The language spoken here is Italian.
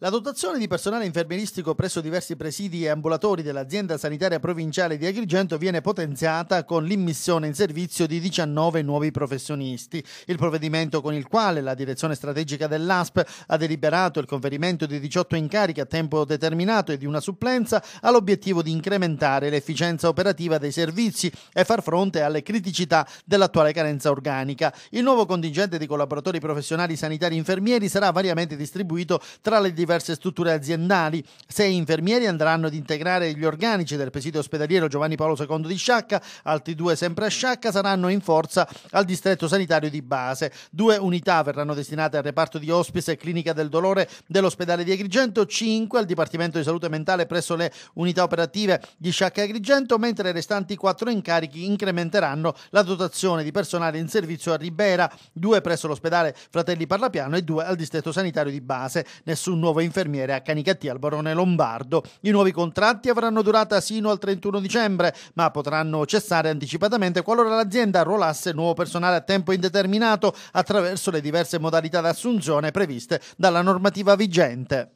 La dotazione di personale infermieristico presso diversi presidi e ambulatori dell'azienda sanitaria provinciale di Agrigento viene potenziata con l'immissione in servizio di 19 nuovi professionisti. Il provvedimento con il quale la direzione strategica dell'ASP ha deliberato il conferimento di 18 incarichi a tempo determinato e di una supplenza ha l'obiettivo di incrementare l'efficienza operativa dei servizi e far fronte alle criticità dell'attuale carenza organica. Il nuovo contingente di collaboratori professionali sanitari infermieri sarà variamente distribuito tra le diverse diverse strutture aziendali. Sei infermieri andranno ad integrare gli organici del presidio ospedaliero Giovanni Paolo II di Sciacca, altri due sempre a Sciacca saranno in forza al distretto sanitario di base. Due unità verranno destinate al reparto di ospice e clinica del dolore dell'ospedale di Agrigento, cinque al Dipartimento di Salute Mentale presso le unità operative di Sciacca e Agrigento, mentre i restanti quattro incarichi incrementeranno la dotazione di personale in servizio a Ribera, due presso l'ospedale Fratelli Parlapiano e due al distretto sanitario di base. Nessun nuovo nuove infermiere a Canicattì al Barone Lombardo. I nuovi contratti avranno durata sino al 31 dicembre, ma potranno cessare anticipatamente qualora l'azienda arruolasse nuovo personale a tempo indeterminato attraverso le diverse modalità d'assunzione previste dalla normativa vigente.